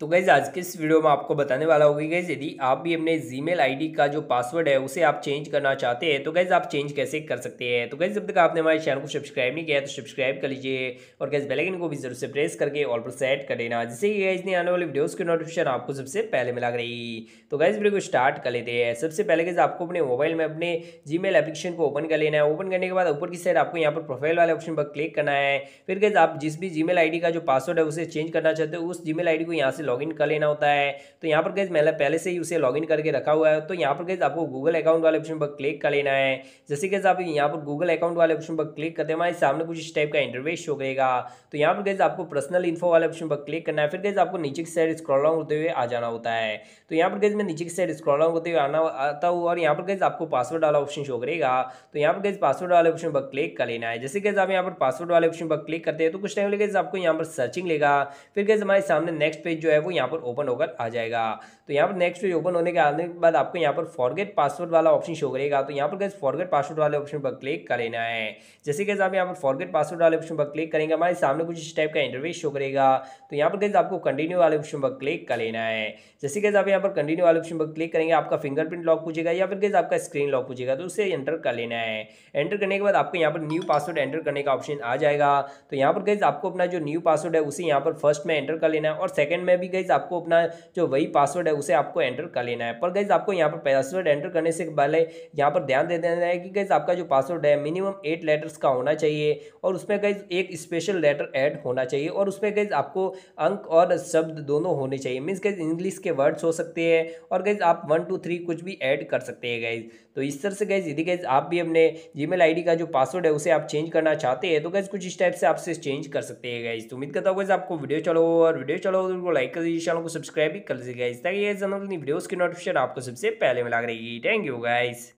तो गैज़ आज के इस वीडियो में आपको बताने वाला होगी गैज़ यदि आप भी अपने जी मेल का जो पासवर्ड है उसे आप चेंज करना चाहते हैं तो गैज़ आप चेंज कैसे कर सकते हैं तो गैज़ जब तक आपने हमारे चैनल को सब्सक्राइब नहीं किया तो सब्सक्राइब कर लीजिए और गैस बेलाइकन को भी जरूर से प्रेस करके ऑल पर सेट कर देना जिससे कि गैज़ ने आने वाली वीडियोज़ की नोटिफिकेशन आपको सबसे पहले मिला रही तो गैज़ वीडियो को स्टार्ट कर लेते हैं सबसे पहले गैज़ आपको अपने मोबाइल में अपने जी मेल को ओपन कर लेना है ओपन करने के बाद ऊपर की साइड आपको यहाँ पर प्रोफाइल वाले ऑप्शन पर क्लिक करना है फिर गैज़ आप जिस भी जी मेल का जो पासवर्ड है उसे चेंज करना चाहते हो उस जी मेल को यहाँ से लॉगिन कर लेना होता है तो यहाँ पर गैस मैंने पहले से ही उसे लॉगिन करके रखा हुआ है तो यहाँ पर गैस आपको गूगल अकाउंट वाले ऑप्शन पर क्लिक कर लेना है जैसे गैस आप यहाँ पर गूगल अकाउंट वाले ऑप्शन पर क्लिक करते हैं हमारे सामने कुछ इस टाइप का इंटरवेश हो गएगा तो यहाँ पर गैस आपको पर्सनल इन्फो वाले ऑप्शन पर क्लिक करना है फिर गैस आपको नीचे की साइड स्क्रॉल डाउन होते हुए आ जाना होता है तो यहाँ पर गैस मैं नीचे की साइड स्क्रॉल डाउन होते हुए आना आता हूँ और यहाँ पर गैस आपको पासवर्ड वाला ऑप्शन शो करेगा तो यहाँ पर गैस पासवर्ड वाले ऑप्शन पर क्लिक कर लेना है जैसे गैस आप यहाँ पर पासवर्ड वाले ऑप्शन पर क्लिक करते हैं तो कुछ टाइम लगेगा आपको यहाँ पर सर्चिंग लेगा फिर गैस हमारे सामने नेक्स्ट पेज जो है है वो यहाँ पर ओपन होकर आ जाएगा तो यहाँ पर नेक्स्ट पेज ओपन होने के आने के बाद आपको यहाँ पर फॉरगेट पासवर्ड वाला ऑप्शन शो करेगा तो यहाँ पर गैस फॉरगेट पासवर्ड वाले ऑप्शन पर क्लिक कर लेना है जैसे गैस आप यहाँ पर फॉरगेट पासवर्ड वाले ऑप्शन पर क्लिक करेंगे हमारे सामने कुछ इस टाइप का इंटरव्यूस शो करेगा तो यहाँ पर गैस आपको कंटिन्यू वाले ऑप्शन पर क्लिक कर लेना है जैसे गैस आप यहाँ पर कंटिन्यू वाले ऑप्शन पर क्लिक करेंगे आपका फिंगरप्रिंट लॉक पूछेगा या फिर गैस आपका स्क्रीन लॉक पूछेगा तो उसे एंटर कर लेना है एंटर करने के बाद आपको यहाँ पर न्यू पासवर्ड एंटर करने का ऑप्शन आ जाएगा तो यहाँ पर गैस आपको अपना जो न्यू पासवर्ड है उसे यहाँ पर फर्स्ट में एंटर कर लेना है और सेकंड में भी गाइज आपको अपना जो वही पासवर्ड है उसे आपको एंटर कर लेना है पर गाइज आपको यहाँ पर पासवर्ड एंटर करने से पहले यहाँ पर ध्यान दे देना है कि गाइज आपका जो पासवर्ड है मिनिमम एट लेटर्स का होना चाहिए और उसमें गाइज एक स्पेशल लेटर ऐड होना चाहिए और उसमें गाइज आपको अंक और शब्द दोनों होने चाहिए मीन्स गाइज इंग्लिश के वर्ड्स हो सकते हैं और गाइज आप वन टू थ्री कुछ भी ऐड कर सकते हैं गाइज तो इस तरह से गाइज यदि गाइज आप भी अपने जी मेल का जो पासवर्ड है उसे आप चेंज करना चाहते हैं तो गाइज कुछ इस टाइप से आपसे चेंज कर सकते हैं गाइज तो उम्मीद करता हूँ गाइज आपको वीडियो चलो और वीडियो चलो तो लाइक कर दीजिए चैनल को सब्सक्राइब भी कर दीजिए गाइज ताकि ये जनरल वीडियोज़ की नोटिफिकेशन आपको सबसे पहले मिला रहेगी थैंक यू गाइज